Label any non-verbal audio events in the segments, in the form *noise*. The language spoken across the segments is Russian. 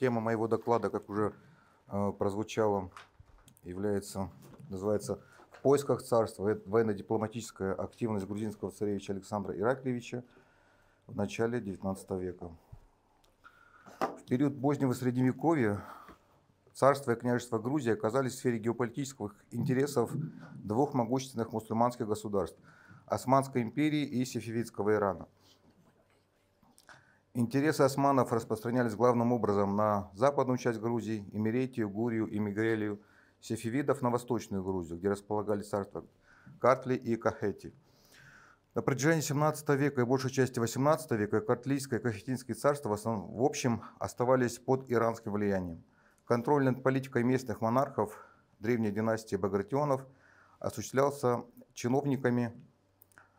Тема моего доклада, как уже э, прозвучало, является, называется «В поисках царства. Военно-дипломатическая активность грузинского царевича Александра Ираклевича в начале XIX века». В период позднего Средневековья царство и княжество Грузии оказались в сфере геополитических интересов двух могущественных мусульманских государств – Османской империи и Сефевидского Ирана – Интересы османов распространялись главным образом на западную часть Грузии, Эмеретию, Гурию и Мигрелию, сефевидов на восточную Грузию, где располагались царства Картли и Кахети. На протяжении 17 века и большей части 18 века Картлийское и Кахетинское царство в, основном, в общем оставались под иранским влиянием. Контроль над политикой местных монархов древней династии Багратионов осуществлялся чиновниками,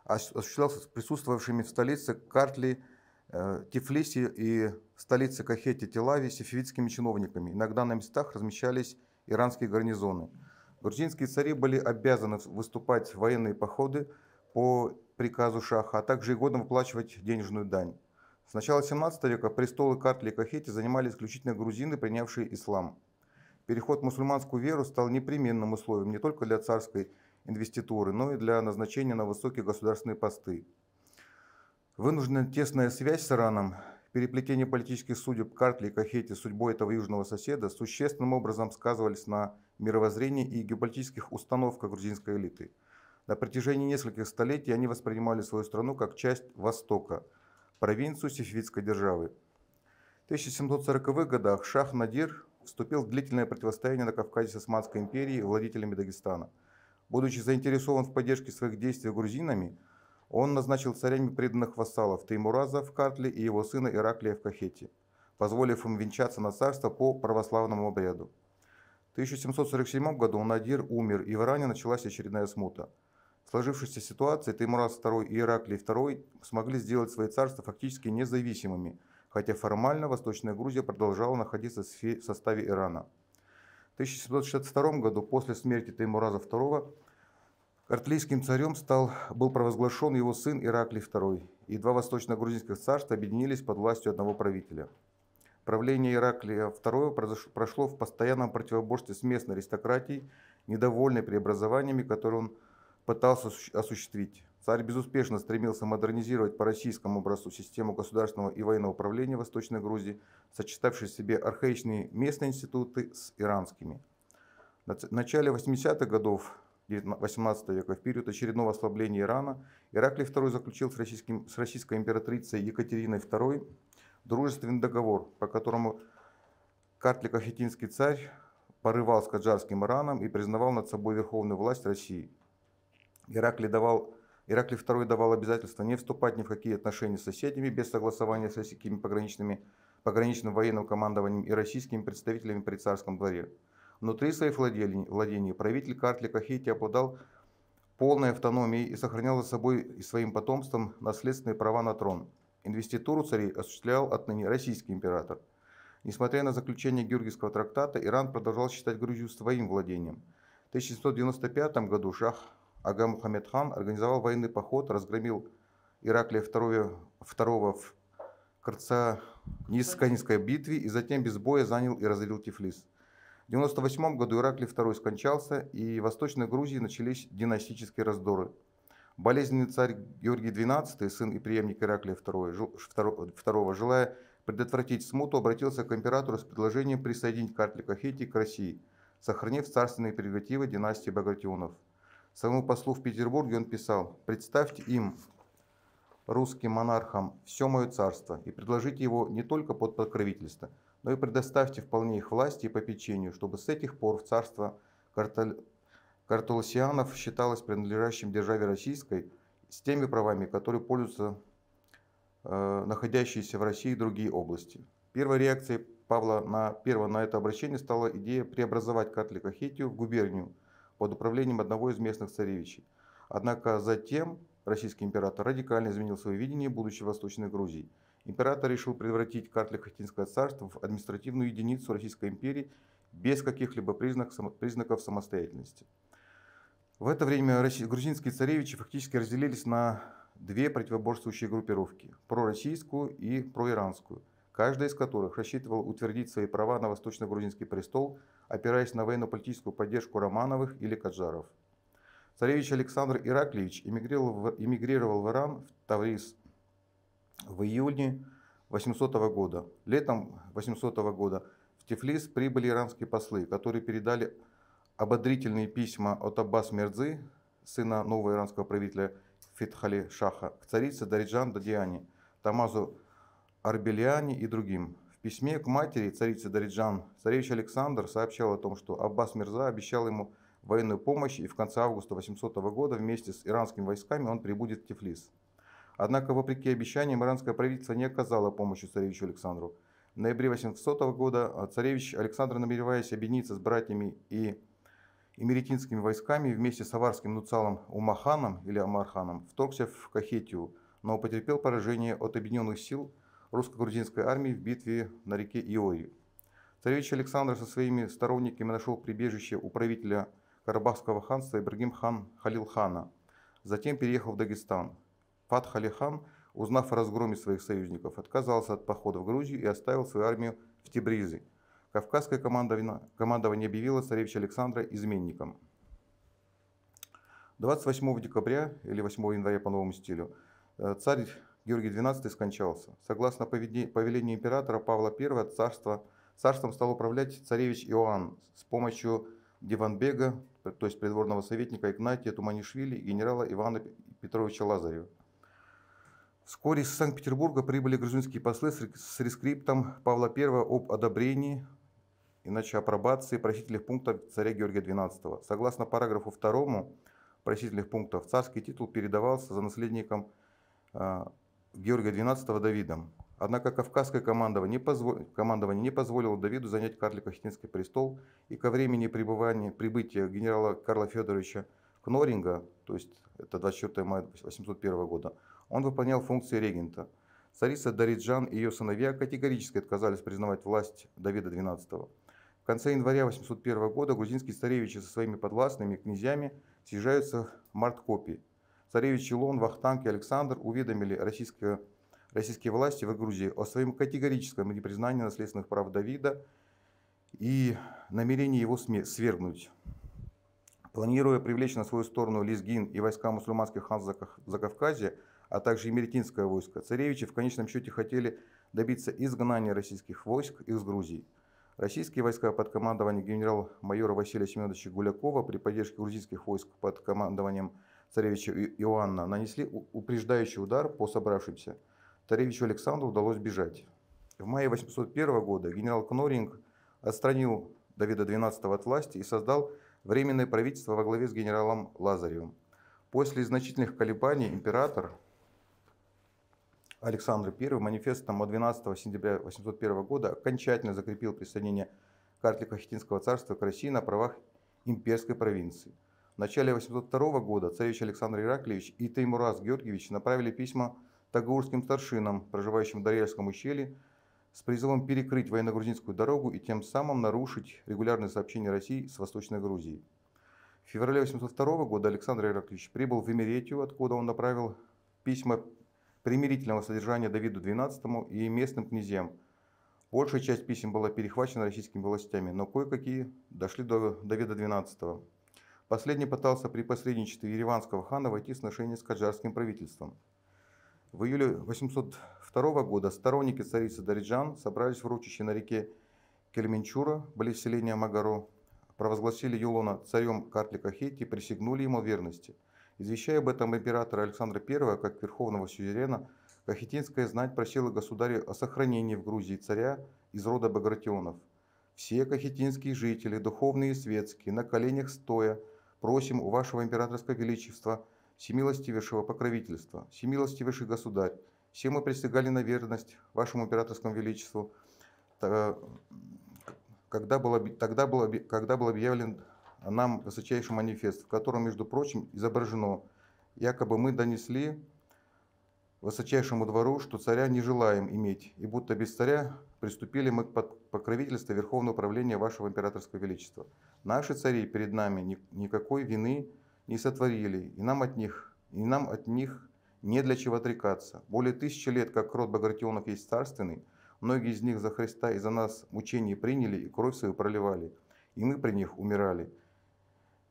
осуществлялся присутствовавшими в столице Картли – Э, Тифлисе и столице Кахети Телави сифивитскими чиновниками. Иногда на местах размещались иранские гарнизоны. Грузинские цари были обязаны выступать в военные походы по приказу шаха, а также ежегодно выплачивать денежную дань. С начала 17 века престолы Картли и Кахети занимали исключительно грузины, принявшие ислам. Переход в мусульманскую веру стал непременным условием не только для царской инвеституры, но и для назначения на высокие государственные посты. Вынужденная тесная связь с Ираном, переплетение политических судеб Картли и Кахети судьбой этого южного соседа существенным образом сказывались на мировоззрении и геополитических установках грузинской элиты. На протяжении нескольких столетий они воспринимали свою страну как часть Востока, провинцию сифивитской державы. В 1740-х годах Шах Надир вступил в длительное противостояние на Кавказе с Османской империей и владителями Дагестана. Будучи заинтересован в поддержке своих действий грузинами – он назначил царями преданных вассалов Теймураза в Картле и его сына Ираклия в Кахете, позволив им венчаться на царство по православному обряду. В 1747 году Надир умер, и в Иране началась очередная смута. В сложившейся ситуации Теймураз II и Ираклий II смогли сделать свои царства фактически независимыми, хотя формально Восточная Грузия продолжала находиться в составе Ирана. В 1762 году, после смерти Теймураза II, Картлийским царем стал, был провозглашен его сын Ираклий II, и два восточно-грузинских царства объединились под властью одного правителя. Правление Ираклия II прошло в постоянном противоборстве с местной аристократией, недовольной преобразованиями, которые он пытался осуществить. Царь безуспешно стремился модернизировать по российскому образцу систему государственного и военного управления Восточной Грузии, сочетавшей в себе архаичные местные институты с иранскими. В начале 80-х годов 18 века, в период очередного ослабления Ирана, Ираклий II заключил с, российским, с российской императрицей Екатериной II дружественный договор, по которому Картлик-Ахетинский царь порывал с каджарским Ираном и признавал над собой верховную власть России. Ираклий, давал, Ираклий II давал обязательство не вступать ни в какие отношения с соседями без согласования с российскими пограничными, пограничным военным командованием и российскими представителями при царском дворе. Внутри своих владений, владений правитель Картли Кахети обладал полной автономией и сохранял за собой и своим потомством наследственные права на трон. Инвеституру царей осуществлял отныне российский император. Несмотря на заключение Георгиевского трактата, Иран продолжал считать Грузию своим владением. В 1795 году шах Ага Мухаммед хан организовал военный поход, разгромил Ираклия II, II в Карцанисской битве и затем без боя занял и разорил Тифлис. В 1998 году Ираклий II скончался, и в Восточной Грузии начались династические раздоры. Болезненный царь Георгий XII, сын и преемник Ираклия II, желая предотвратить смуту, обратился к императору с предложением присоединить Картлика Хетти к России, сохранив царственные прерогативы династии Багратионов. Самому послу в Петербурге он писал «Представьте им, русским монархам, все мое царство, и предложите его не только под покровительство – но и предоставьте вполне их власти и попечению, чтобы с этих пор в царство Карталь... Картулосианов считалось принадлежащим державе российской с теми правами, которые пользуются э, находящиеся в России другие области. Первой реакцией Павла на, первое на это обращение стала идея преобразовать Катликахетию в губернию под управлением одного из местных царевичей. Однако затем российский император радикально изменил свое видение будущей Восточной Грузии – император решил превратить Картлихотинское царство в административную единицу Российской империи без каких-либо признаков самостоятельности. В это время грузинские царевичи фактически разделились на две противоборствующие группировки – пророссийскую и проиранскую, каждая из которых рассчитывала утвердить свои права на восточно-грузинский престол, опираясь на военно-политическую поддержку Романовых или Каджаров. Царевич Александр Ираклиевич эмигрировал в, в Иран, в Тавриз, в июне 800 года. Летом 800 года в Тифлис прибыли иранские послы, которые передали ободрительные письма от Аббас Мерзы, сына нового иранского правителя Фитхали Шаха, к царице Дариджан Дадиане, Тамазу Арбелиане и другим. В письме к матери царицы Дариджан царевич Александр сообщал о том, что Аббас Мирза обещал ему военную помощь, и в конце августа 800 года вместе с иранскими войсками он прибудет в Тифлис. Однако, вопреки обещаниям, иранское правительство не оказало помощи царевичу Александру. В ноябре 800 года а, царевич Александр, намереваясь объединиться с братьями и эмеретинскими войсками, вместе с аварским нуцалом Умаханом или Амарханом вторгся в Кахетию, но потерпел поражение от объединенных сил русско-грузинской армии в битве на реке Иори. Царевич Александр со своими сторонниками нашел прибежище у правителя Карабахского ханства Ибрагим хан Халилхана, затем переехал в Дагестан. Фатх узнав о разгроме своих союзников, отказался от похода в Грузию и оставил свою армию в Тибризе. Кавказское командование объявило царевича Александра изменником. 28 декабря или 8 января по новому стилю э, царь Георгий XII скончался. Согласно повелению императора Павла I, царство, царством стал управлять царевич Иоанн с помощью Диванбега, то есть придворного советника Игнатия Туманишвили и генерала Ивана Петровича Лазарева. Вскоре из Санкт-Петербурга прибыли грузинские послы с рескриптом Павла I об одобрении, иначе апробации просительных пунктов царя Георгия XII. Согласно параграфу 2 просительных пунктов, царский титул передавался за наследником э, Георгия XII Давидом. Однако кавказское командование не, позволило, командование не позволило Давиду занять карлико-хетинский престол, и ко времени пребывания, прибытия генерала Карла Федоровича Кноринга, то есть это 24 мая 801 года, он выполнял функции регента. Царица Дариджан и ее сыновья категорически отказались признавать власть Давида XII. В конце января 801 года грузинские царевичи со своими подвластными князьями съезжаются в Марткопи. Царевич Илон, Вахтанг и Александр уведомили российские, российские власти в Грузии о своем категорическом непризнании наследственных прав Давида и намерении его свергнуть. Планируя привлечь на свою сторону Лизгин и войска мусульманских хан Кавказе а также емеретинское войско, царевичи в конечном счете хотели добиться изгнания российских войск из Грузии. Российские войска под командованием генерал-майора Василия Семеновича Гулякова при поддержке грузинских войск под командованием царевича Иоанна нанесли упреждающий удар по собравшимся. Царевичу Александру удалось бежать. В мае 801 года генерал Кноринг отстранил Давида XII от власти и создал временное правительство во главе с генералом Лазаревым. После значительных колебаний император Александр I манифестом от 12 сентября 801 года окончательно закрепил присоединение Картлика-Хитинского царства к России на правах имперской провинции. В начале 802 года царевич Александр Ираклиевич и Таймураз Георгиевич направили письма тагаурским старшинам, проживающим в Дарьяльском ущелье, с призывом перекрыть военно-грузинскую дорогу и тем самым нарушить регулярные сообщения России с Восточной Грузией. В феврале 802 года Александр Ираклиевич прибыл в Эмеретию, откуда он направил письма примирительного содержания Давиду XII и местным князьям. Большая часть писем была перехвачена российскими властями, но кое-какие дошли до Давида XII. Последний пытался при посредничестве ереванского хана войти в отношения с каджарским правительством. В июле 802 года сторонники царицы Дариджан собрались в ручище на реке Кельменчура, близ селения Магаро, провозгласили Юлона царем Картлика Хетти и присягнули ему верности. Извещая об этом императора Александра I как верховного сюзерена, Кахетинская знать просила государя о сохранении в Грузии царя из рода Багратионов. «Все кахетинские жители, духовные и светские, на коленях стоя, просим у вашего императорского величества всемилостивейшего покровительства, всемилостивейший государь, все мы присягали на верность вашему императорскому величеству, когда был, тогда, был, когда был объявлен нам высочайший манифест, в котором, между прочим, изображено, якобы мы донесли высочайшему двору, что царя не желаем иметь, и будто без царя приступили мы к покровительству Верховного Управления Вашего Императорского Величества. Наши цари перед нами никакой вины не сотворили, и нам от них, и нам от них не для чего отрекаться. Более тысячи лет, как род Багратионов есть царственный, многие из них за Христа и за нас мучения приняли и кровь свою проливали, и мы при них умирали.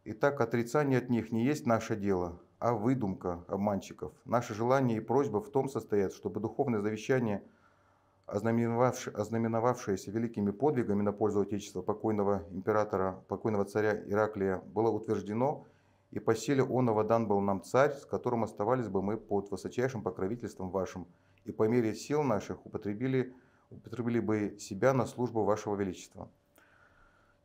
Итак, отрицание от них не есть наше дело, а выдумка обманщиков. Наше желание и просьба в том состоят, чтобы духовное завещание, ознаменовавшееся великими подвигами на пользу Отечества покойного императора, покойного царя Ираклия, было утверждено, и по силе оного дан был нам царь, с которым оставались бы мы под высочайшим покровительством вашим, и по мере сил наших употребили, употребили бы себя на службу вашего величества.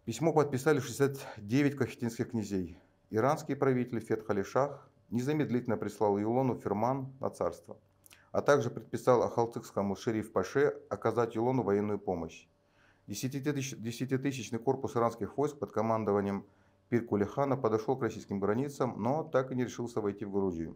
Письмо подписали 69 кахетинских князей. Иранский правитель Фетхали Шах незамедлительно прислал Юлону ферман на царство, а также предписал ахалтыкскому шериф-паше оказать Юлону военную помощь. Десятитысячный корпус иранских войск под командованием Пиркулихана подошел к российским границам, но так и не решился войти в Грузию.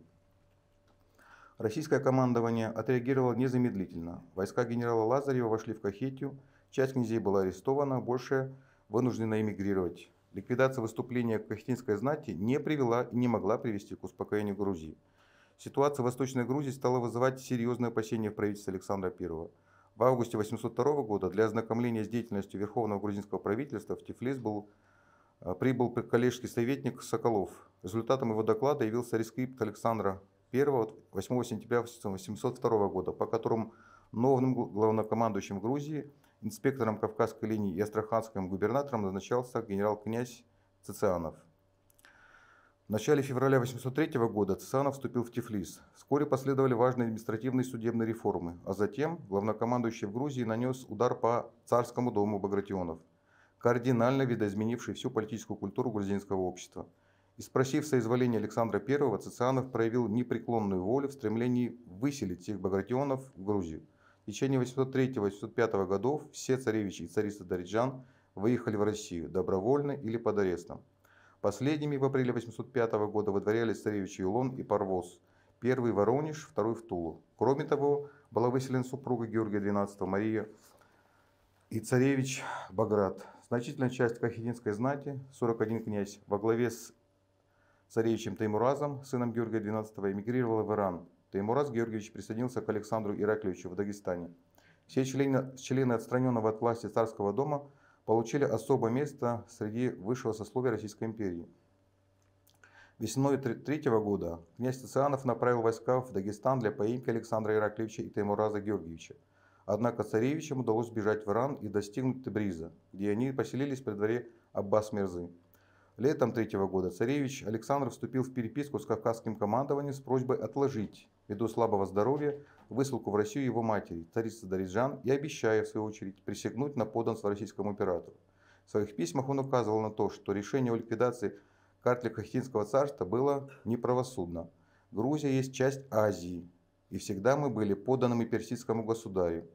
Российское командование отреагировало незамедлительно. Войска генерала Лазарева вошли в Кахетию, часть князей была арестована, большая вынуждена эмигрировать. Ликвидация выступления кахетинской знати не привела и не могла привести к успокоению Грузии. Ситуация в Восточной Грузии стала вызывать серьезные опасения в правительстве Александра I. В августе 802 года для ознакомления с деятельностью Верховного грузинского правительства в Тифлис был, э, прибыл коллежский советник Соколов. Результатом его доклада явился рескрипт Александра I 8 сентября 1802 года, по которому новым главнокомандующим Грузии – Инспектором Кавказской линии и астраханским губернатором назначался генерал-князь Цицианов. В начале февраля 803 года Цицианов вступил в Тифлис. Вскоре последовали важные административные и судебные реформы, а затем главнокомандующий в Грузии нанес удар по царскому дому Багратионов, кардинально видоизменивший всю политическую культуру грузинского общества. И спросив соизволения Александра I, Цицианов проявил непреклонную волю в стремлении выселить всех Багратионов в Грузию – в течение 803-805 годов все царевичи и царицы Дариджан выехали в Россию добровольно или под арестом. Последними в апреле 805 года выдворялись царевичи Илон и Парвоз, первый в Воронеж, второй в Тулу. Кроме того, была выселена супруга Георгия XII Мария и царевич Баграт. Значительная часть кахединской знати, 41 князь, во главе с царевичем Таймуразом, сыном Георгия XII, эмигрировала в Иран, то и Георгиевич присоединился к Александру Ираклиевичу в Дагестане. Все члены, члены отстраненного от власти царского дома получили особое место среди высшего сословия Российской империи. Весной третьего года князь Цицианов направил войска в Дагестан для поимки Александра Ираклиевича и Таймураза Георгиевича. Однако царевичам удалось сбежать в Иран и достигнуть Тебриза, где они поселились при дворе Аббас Мерзы. Летом третьего года царевич Александр вступил в переписку с кавказским командованием с просьбой отложить, ввиду слабого здоровья, высылку в Россию его матери, царицы Дариджан, и обещая, в свою очередь, присягнуть на подданство российскому императору. В своих письмах он указывал на то, что решение о ликвидации Картлика-Хитинского царства было неправосудно. Грузия есть часть Азии, и всегда мы были подданными персидскому государю.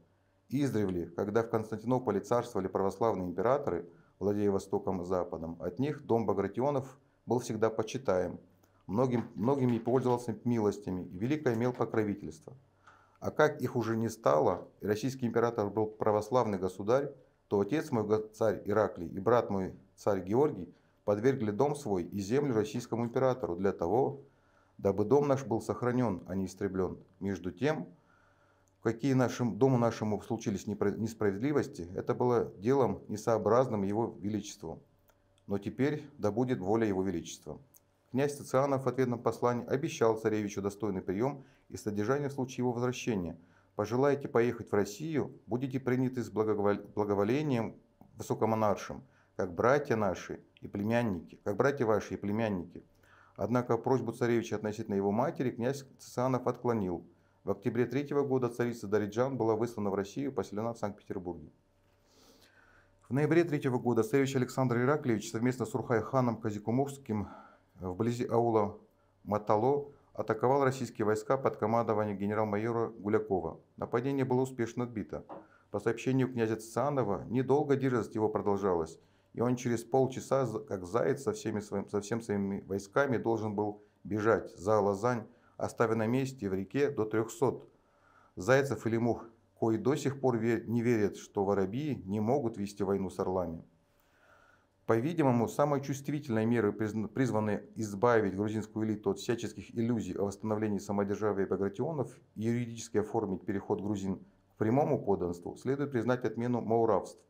Издревле, когда в Константинополе царствовали православные императоры – владея Востоком и Западом. От них дом Багратионов был всегда почитаем, многим, многими пользовался милостями и великое имел покровительство. А как их уже не стало, и российский император был православный государь, то отец мой царь Ираклий и брат мой царь Георгий подвергли дом свой и землю российскому императору для того, дабы дом наш был сохранен, а не истреблен. Между тем, какие нашим, дому нашему случились несправедливости, это было делом несообразным его величеству. Но теперь да будет воля его величества. Князь Цицианов в ответном послании обещал царевичу достойный прием и содержание в случае его возвращения. Пожелаете поехать в Россию, будете приняты с благоволением высокомонаршим, как братья наши и племянники, как братья ваши и племянники. Однако просьбу царевича относительно его матери князь Цицианов отклонил – в октябре третьего года царица Дариджан была выслана в Россию и поселена в Санкт-Петербурге. В ноябре третьего года царевич Александр Ираклевич совместно с Урхай-ханом Казикумовским вблизи аула Матало атаковал российские войска под командованием генерал-майора Гулякова. Нападение было успешно отбито. По сообщению князя Цианова, недолго дерзость его продолжалась, и он через полчаса, как заяц со, всеми своим, со всеми своими войсками, должен был бежать за Лазань оставя на месте в реке до 300. Зайцев или мух, кои до сих пор не верят, что воробьи не могут вести войну с орлами. По-видимому, самой чувствительной мерой призваны избавить грузинскую элиту от всяческих иллюзий о восстановлении самодержавия Багратионов и юридически оформить переход грузин к прямому подданству, следует признать отмену мауравств.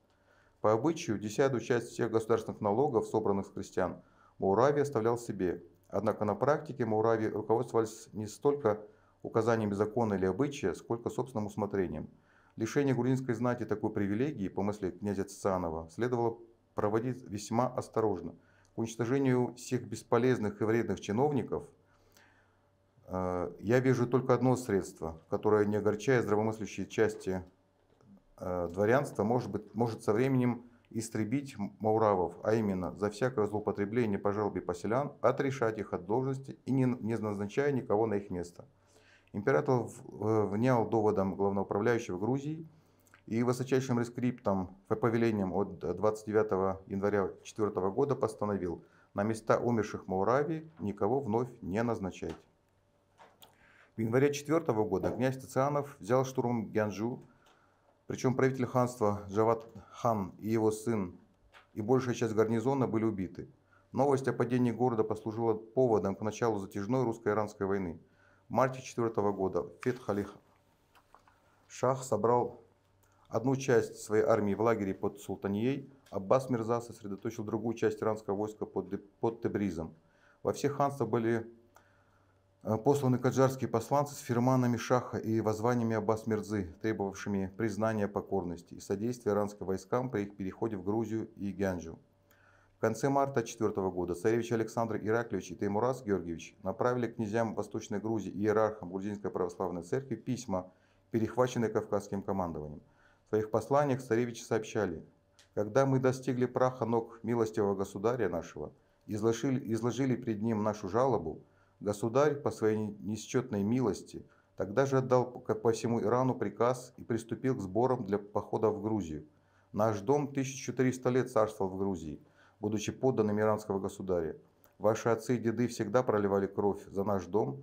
По обычаю, десятую часть всех государственных налогов, собранных с крестьян, Мауравия оставлял себе, Однако на практике муравьи руководствовались не столько указаниями закона или обычая, сколько собственным усмотрением. Лишение грузинской знати такой привилегии, по мысли князя Цицанова, следовало проводить весьма осторожно. К уничтожению всех бесполезных и вредных чиновников э, я вижу только одно средство, которое, не огорчая здравомыслящие части э, дворянства, может, быть, может со временем истребить мауравов, а именно за всякое злоупотребление по жалобе поселян, отрешать их от должности и не, не назначая никого на их место. Император э, внял доводом главноуправляющего Грузии и высочайшим рескриптом по повелением от 29 января 4 года постановил на места умерших маурави никого вновь не назначать. В январе 4 года князь Тицианов взял штурм Гянжу, причем правитель ханства Джават хан и его сын и большая часть гарнизона были убиты. Новость о падении города послужила поводом к началу затяжной русско-иранской войны. В марте 4 года Фет Халих Шах собрал одну часть своей армии в лагере под Султанией, Аббас Мирза сосредоточил другую часть иранского войска под, под Тебризом. Во всех ханствах были Э, посланы каджарские посланцы с фирманами Шаха и воззваниями Аббас Мирзы, требовавшими признания покорности и содействия иранским войскам при их переходе в Грузию и Гянджу. В конце марта 4 года царевич Александр Ираклевич и Таймурас Георгиевич направили князьям Восточной Грузии и иерархам Грузинской Православной Церкви письма, перехваченные кавказским командованием. В своих посланиях царевичи сообщали, «Когда мы достигли праха ног милостивого государя нашего, изложили, изложили пред ним нашу жалобу, Государь по своей несчетной милости тогда же отдал по всему Ирану приказ и приступил к сборам для похода в Грузию. Наш дом 1300 лет царствовал в Грузии, будучи подданным иранского государя. Ваши отцы и деды всегда проливали кровь за наш дом,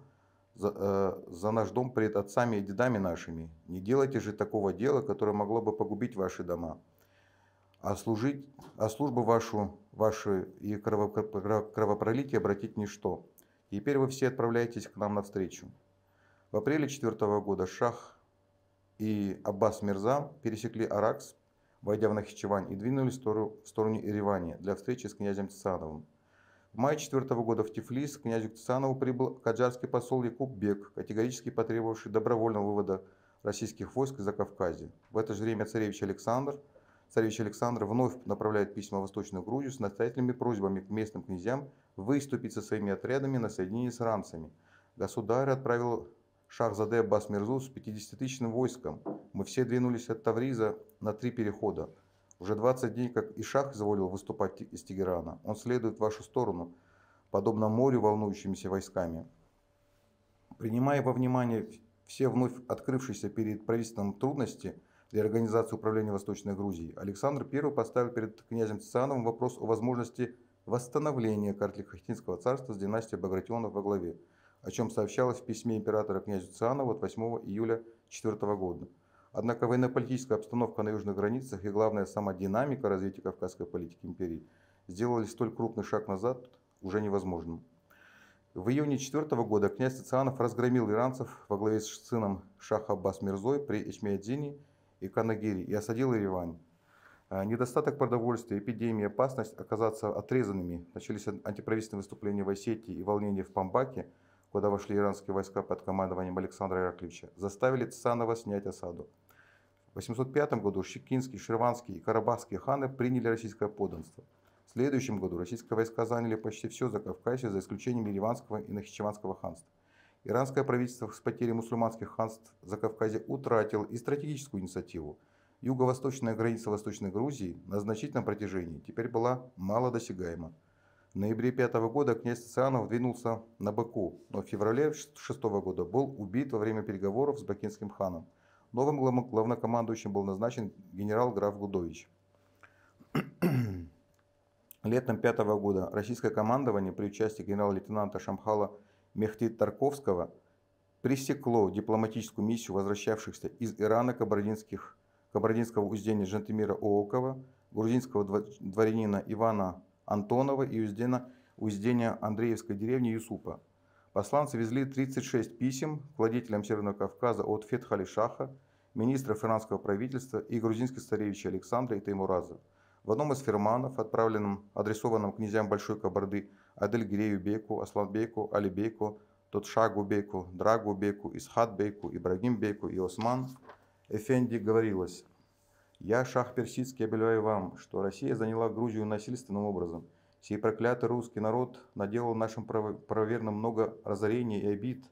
за, э, за наш дом пред отцами и дедами нашими. Не делайте же такого дела, которое могло бы погубить ваши дома. А, служить, а службу вашу, вашу и кровопролитие обратить ничто. И теперь вы все отправляетесь к нам навстречу. В апреле 4 года Шах и Аббас Мирза пересекли Аракс, войдя в Нахичевань, и двинулись в сторону, в сторону Еревани для встречи с князем Цесановым. В мае 4 года в Тифлис к князю Цесанову прибыл каджарский посол Якуб Бек, категорически потребовавший добровольного вывода российских войск из Закавказья. В это же время царевич Александр – царевич Александр вновь направляет письма в Восточную Грузию с настоятельными просьбами к местным князьям выступить со своими отрядами на соединение с ранцами. Государь отправил Шахзаде Аббас Мирзу с 50-тысячным войском. Мы все двинулись от Тавриза на три перехода. Уже 20 дней, как Ишах изволил выступать из Тегерана. Он следует в вашу сторону, подобно морю волнующимися войсками. Принимая во внимание все вновь открывшиеся перед правительством трудности – для организации управления Восточной Грузией, Александр I поставил перед князем Циановым вопрос о возможности восстановления Картлихахтинского царства с династией Багратионов во главе, о чем сообщалось в письме императора князю Цианову от 8 июля 4 года. Однако военно-политическая обстановка на южных границах и, главное, сама динамика развития кавказской политики империи сделали столь крупный шаг назад уже невозможным. В июне 4 года князь Цианов разгромил иранцев во главе с сыном Шаха Аббас Мирзой при Эчмиадзине и канагири и осадил Еревань. А, недостаток продовольствия, эпидемия, опасность оказаться отрезанными. Начались антиправительственные выступления в Осетии и волнения в Памбаке, куда вошли иранские войска под командованием Александра Ираклича, заставили Цанова снять осаду. В 805 году Щекинский, Ширванский и Карабахские ханы приняли российское подданство. В следующем году российские войска заняли почти все за Закавказье, за исключением Ереванского и Нахичеванского ханства. Иранское правительство с потерей мусульманских ханств за Кавказе утратило и стратегическую инициативу. Юго-восточная граница Восточной Грузии на значительном протяжении теперь была малодосягаема. В ноябре 5 года князь Цианов двинулся на Баку, но в феврале 6 года был убит во время переговоров с бакинским ханом. Новым главнокомандующим был назначен генерал-граф Гудович. *clears throat* Летом 5 года российское командование при участии генерал-лейтенанта Шамхала Мехти Тарковского пресекло дипломатическую миссию возвращавшихся из Ирана кабардинских, кабардинского уздения Жантемира Оокова, грузинского дворянина Ивана Антонова и уздена, уздения Андреевской деревни Юсупа. Посланцы везли 36 писем к владетелям Северного Кавказа от Фетхали Шаха, министра иранского правительства и грузинских царевичей Александра и Таймураза. В одном из ферманов, отправленном, адресованном князьям Большой Кабарды, Адельгирею Беку, Асланбеку, Алибеку, Тотшагу Беку, Драгу Беку, Исхат Беку, Ибрагим Беку и Осман Эфенди говорилось, «Я, шах персидский, объявляю вам, что Россия заняла Грузию насильственным образом. Сей проклятый русский народ наделал нашим правоверным много разорений и обид.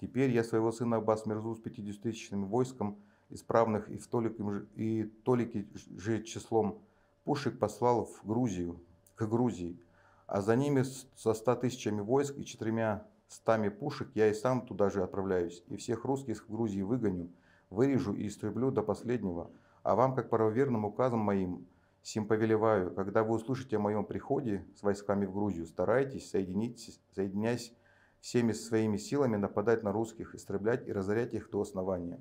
Теперь я своего сына Аббас Мерзу с 50-тысячным войском исправных и, в толик, и толики же числом пушек послал в Грузию, к Грузии, а за ними со 100 тысячами войск и четырьмя стами пушек я и сам туда же отправляюсь, и всех русских в Грузии выгоню, вырежу и истреблю до последнего, а вам, как правоверным указом моим, сим повелеваю, когда вы услышите о моем приходе с войсками в Грузию, старайтесь, соединитесь, соединяясь всеми своими силами нападать на русских, истреблять и разорять их до основания.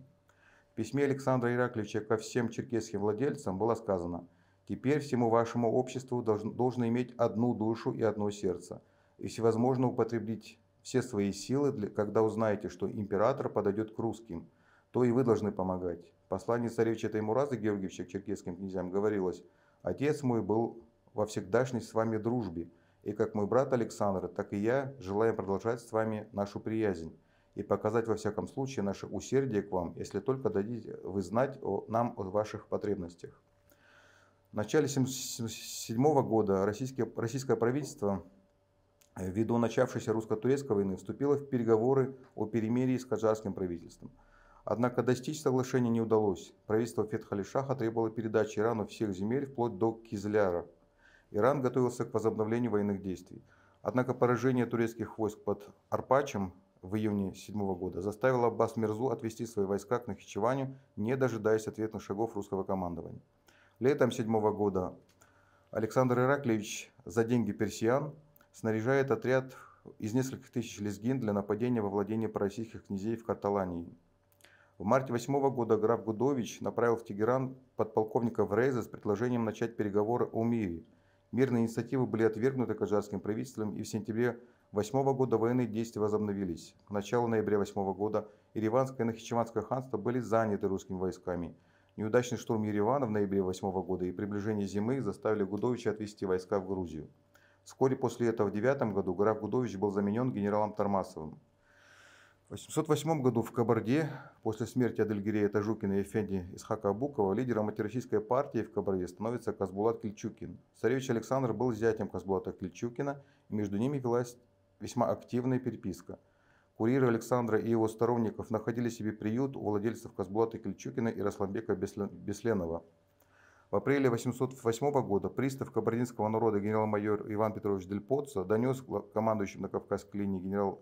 В письме Александра Ираклича ко всем черкесским владельцам было сказано – Теперь всему вашему обществу должно, должно иметь одну душу и одно сердце, и всевозможно употребить все свои силы, для, когда узнаете, что император подойдет к русским, то и вы должны помогать. Послание царевича Таймураза Георгиевича к черкесским князьям говорилось, «Отец мой был во всегдашней с вами дружбе, и как мой брат Александр, так и я желаем продолжать с вами нашу приязнь и показать во всяком случае наше усердие к вам, если только дадите вы знать о, нам о ваших потребностях». В начале 1977 года российское, российское правительство, э, ввиду начавшейся русско-турецкой войны, вступило в переговоры о перемирии с казахским правительством. Однако достичь соглашения не удалось. Правительство Фетхалишаха требовало передачи Ирану всех земель вплоть до Кизляра. Иран готовился к возобновлению военных действий. Однако поражение турецких войск под Арпачем в июне 2007 года заставило Аббас Мирзу отвести свои войска к Нахичеванию, не дожидаясь ответных шагов русского командования. Летом седьмого года Александр Ираклевич за деньги персиан снаряжает отряд из нескольких тысяч лезгин для нападения во владение пророссийских князей в Каталании. В марте 8 года граф Гудович направил в Тегеран подполковника Врейза с предложением начать переговоры о мире. Мирные инициативы были отвергнуты казахским правительством, и в сентябре 8 года военные действия возобновились. К началу ноября 8 года ириванское и Нахичеванское ханство были заняты русскими войсками – Неудачный штурм Еревана в ноябре 8 года и приближение зимы заставили Гудовича отвести войска в Грузию. Вскоре после этого в 9 году граф Гудович был заменен генералом Тормасовым. В 808 году в Кабарде, после смерти Адельгирея Тажукина и Эфенди Исхака Абукова, лидером антироссийской партии в Кабарде становится Казбулат Кельчукин. Царевич Александр был зятем Казбулата Кельчукина, и между ними велась весьма активная переписка – Курьеры Александра и его сторонников находили себе приют у владельцев Казбулата Кельчукина и Расланбека Бесленова. В апреле 808 года пристав кабардинского народа генерал-майор Иван Петрович Дель Поца донес командующим на Кавказской линии генерал,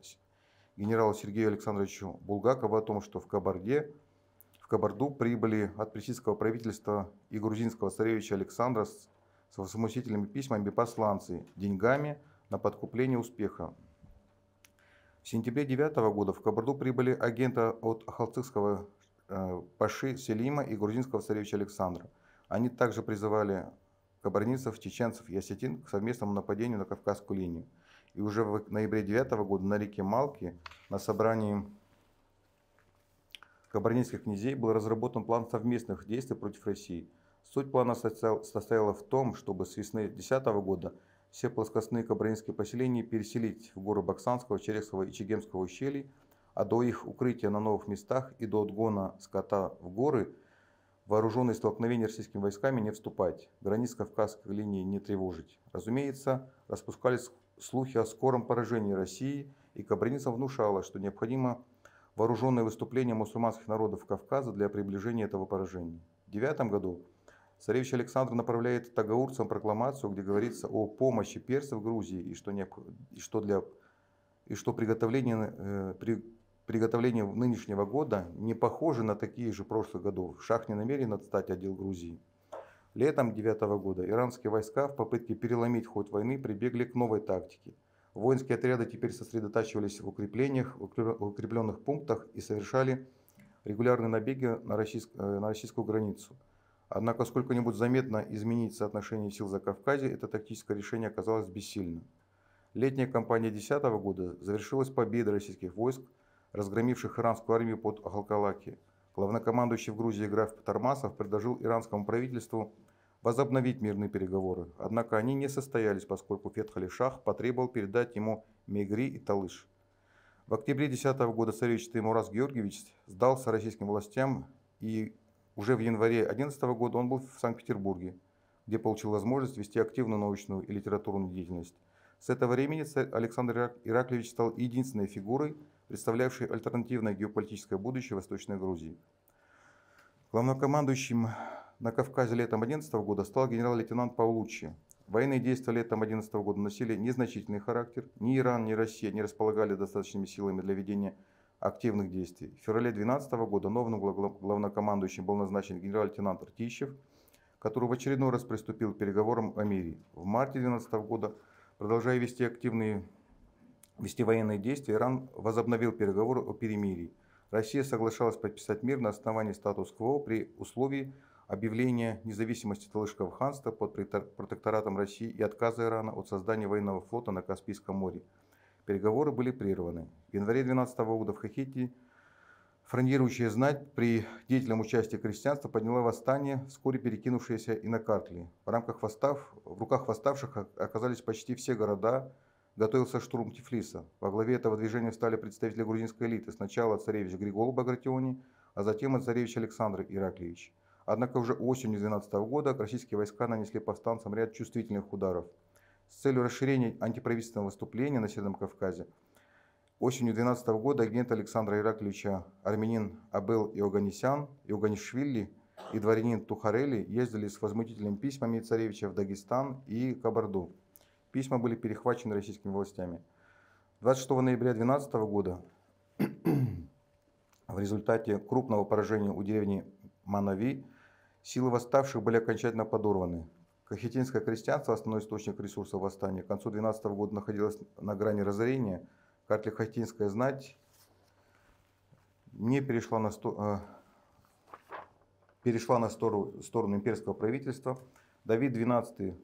генералу Сергею Александровичу Булгакову о том, что в Кабарде в Кабарду прибыли от персидского правительства и грузинского царевича Александра с, с возмутительными письмами посланцы деньгами на подкупление успеха. В сентябре 2009 года в Кабарду прибыли агенты от халцыкского э, Паши Селима и грузинского царевича Александра. Они также призывали кабардинцев, чеченцев и осетин к совместному нападению на Кавказскую линию. И уже в ноябре 2009 года на реке Малки на собрании кабардинских князей был разработан план совместных действий против России. Суть плана состояла в том, чтобы с весны 2010 года – все плоскостные кабардинские поселения переселить в горы Баксанского, Черексового и Чегемского ущелий, а до их укрытия на новых местах и до отгона скота в горы вооруженные столкновения российскими войсками не вступать, границ Кавказской линии не тревожить. Разумеется, распускались слухи о скором поражении России, и кабардинцам внушало, что необходимо вооруженное выступление мусульманских народов Кавказа для приближения этого поражения. В 2009 году Царевич Александр направляет тагаурцам прокламацию, где говорится о помощи персов Грузии и что, не, и что, для, и что приготовление, э, при, приготовление нынешнего года не похоже на такие же прошлых годов. Шах не намерен отстать отдел Грузии. Летом 2009 года иранские войска в попытке переломить ход войны прибегли к новой тактике. Воинские отряды теперь сосредотачивались в укреплениях, в укрепленных пунктах и совершали регулярные набеги на, российск, э, на российскую границу – Однако сколько-нибудь заметно изменить соотношение сил за Кавказе это тактическое решение оказалось бессильным. Летняя кампания 2010 года завершилась победой российских войск, разгромивших иранскую армию под Ахалкалаки. Главнокомандующий в Грузии граф Тормасов предложил иранскому правительству возобновить мирные переговоры, однако они не состоялись, поскольку Фетхали Шах потребовал передать ему Мегри и Талыш. В октябре 2010 года царевич Таймураз Георгиевич сдался российским властям и уже в январе 2011 года он был в Санкт-Петербурге, где получил возможность вести активную научную и литературную деятельность. С этого времени Александр Ираклевич стал единственной фигурой, представлявшей альтернативное геополитическое будущее Восточной Грузии. Главнокомандующим на Кавказе летом 2011 года стал генерал-лейтенант Павлуччи. Военные действия летом 2011 года носили незначительный характер. Ни Иран, ни Россия не располагали достаточными силами для ведения активных действий. В феврале 2012 года новым главнокомандующим был назначен генерал-лейтенант Ртищев, который в очередной раз приступил к переговорам о мире. В марте 2012 года, продолжая вести активные вести военные действия, Иран возобновил переговоры о перемирии. Россия соглашалась подписать мир на основании статус-кво при условии объявления независимости Талышского ханства под протекторатом России и отказа Ирана от создания военного флота на Каспийском море – Переговоры были прерваны. В январе 12 года в Хахетии фронирующая знать при деятельном участии крестьянства подняла восстание, вскоре перекинувшееся и на Картли. В, рамках восстав, в руках восставших оказались почти все города, готовился штурм Тифлиса. Во главе этого движения встали представители грузинской элиты. Сначала царевич Григол Багратиони, а затем и царевич Александр Ираклиевич. Однако уже осенью 12 года российские войска нанесли повстанцам ряд чувствительных ударов – с целью расширения антиправительственного выступления на Северном Кавказе. Осенью 2012 года агент Александра Ираклича армянин Абел Иоганнисян, Иоганнишвили и дворянин Тухарели ездили с возмутительными письмами царевича в Дагестан и Кабарду. Письма были перехвачены российскими властями. 26 ноября 2012 года в результате крупного поражения у деревни Манави силы восставших были окончательно подорваны. Кахетинское крестьянство, основной источник ресурсов восстания, к концу 12 -го года находилось на грани разорения. Картлихотинская знать не перешла на, сто, э, перешла на сторону имперского правительства. Давид XII,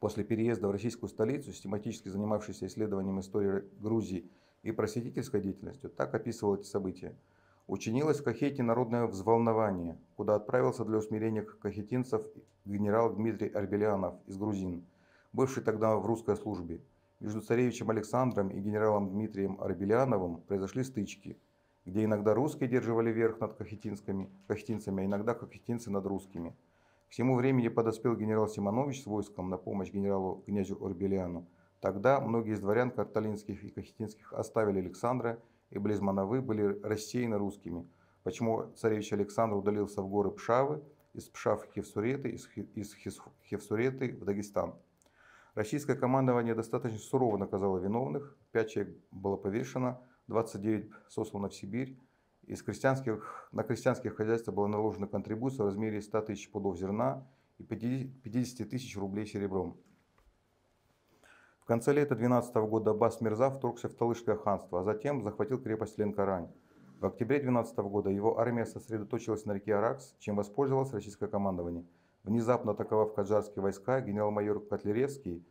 после переезда в российскую столицу, систематически занимавшийся исследованием истории Грузии и просветительской деятельностью, так описывал эти события – Учинилось в Кахете народное взволнование, куда отправился для усмирения кахетинцев генерал Дмитрий Арбелянов из Грузин, бывший тогда в русской службе. Между царевичем Александром и генералом Дмитрием Арбеляновым произошли стычки, где иногда русские держивали верх над кахетинцами, кахетинцами, а иногда кахетинцы над русскими. К всему времени подоспел генерал Симонович с войском на помощь генералу князю Арбеляну. Тогда многие из дворян карталинских и кахетинских оставили Александра и Близмановы были рассеяны русскими, почему царевич Александр удалился в горы Пшавы, из Пшав в Хевсуреты, из Хевсуреты в Дагестан. Российское командование достаточно сурово наказало виновных, 5 человек было повешено, 29 сослано в Сибирь, из крестьянских, на крестьянских хозяйства была наложена контрибуция в размере 100 тысяч пудов зерна и 50 тысяч рублей серебром. В конце лета 12 года Аббас Мирза вторгся в Талышское ханство, а затем захватил крепость Ленкорань. В октябре 12 года его армия сосредоточилась на реке Аракс, чем воспользовалось российское командование. Внезапно атаковав каджарские войска, генерал-майор Котляревский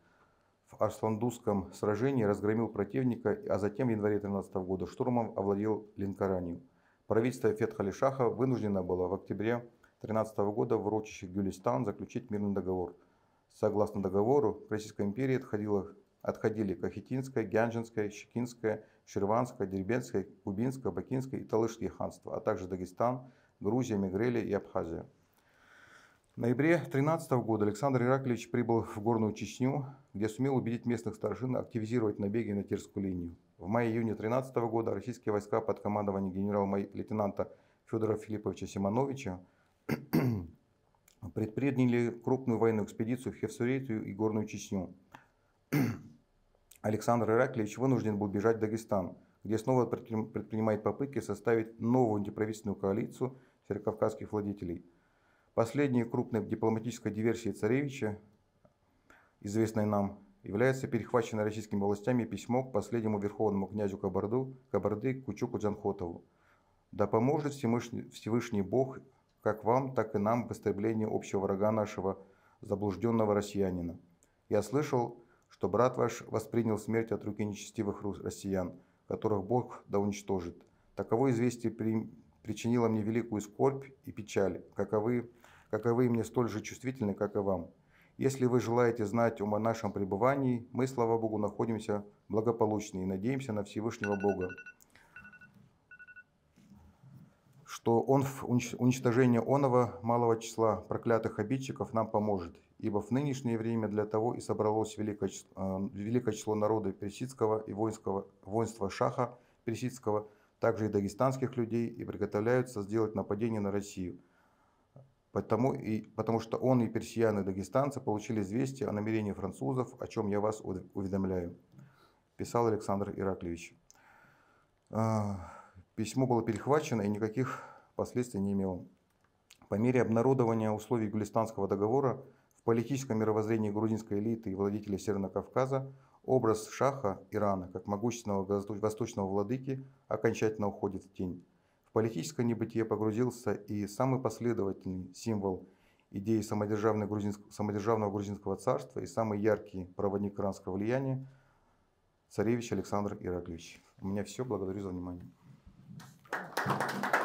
в Арсландузском сражении разгромил противника, а затем в январе 13 года штурмом овладел Ленкоранью. Правительство Фетхалишаха вынуждено было в октябре 13 года в урочище Гюлистан заключить мирный договор. Согласно договору, к Российской империи отходила отходили Кахетинское, Гянжинское, Щекинское, Ширванское, Дербенское, Кубинское, Бакинское и Талышские ханства, а также Дагестан, Грузия, Мигрелия и Абхазия. В ноябре 13 года Александр Ираклевич прибыл в Горную Чечню, где сумел убедить местных старшин активизировать набеги на Терскую линию. В мае-июне 13 года российские войска под командованием генерал лейтенанта Федора Филипповича Симоновича *clears throat* предприняли крупную военную экспедицию в Хевсуретию и Горную Чечню. Александр Ираклиевич вынужден был бежать в Дагестан, где снова предпринимает попытки составить новую антиправительственную коалицию северокавказских владителей. Последней крупной дипломатической диверсией царевича, известной нам, является перехваченное российскими властями письмо к последнему верховному князю Кабарду, Кабарды Кучуку Джанхотову. «Да поможет Всевышний, Всевышний Бог как вам, так и нам в истреблении общего врага нашего, заблужденного россиянина. Я слышал, что брат ваш воспринял смерть от руки нечестивых россиян, которых Бог да уничтожит. Таково известие при... причинило мне великую скорбь и печаль, каковы, каковы мне столь же чувствительны, как и вам. Если вы желаете знать о нашем пребывании, мы, слава Богу, находимся благополучны и надеемся на Всевышнего Бога. что он в уничтожении оного малого числа проклятых обидчиков нам поможет, ибо в нынешнее время для того и собралось великое число, э, великое число народа персидского и воинского, воинства шаха персидского, также и дагестанских людей, и приготовляются сделать нападение на Россию. Потому, и, потому что он и персияны, и дагестанцы получили известие о намерении французов, о чем я вас уведомляю, писал Александр Ираклевич. Э, письмо было перехвачено, и никаких последствий не имело. По мере обнародования условий Гулистанского договора в политическом мировоззрении грузинской элиты и владетелей Северного Кавказа образ шаха Ирана как могущественного восточного владыки окончательно уходит в тень. В политическое небытие погрузился и самый последовательный символ идеи самодержавного грузинского, самодержавного грузинского царства и самый яркий проводник иранского влияния царевич Александр Ираклич. У меня все. Благодарю за внимание. Thank you.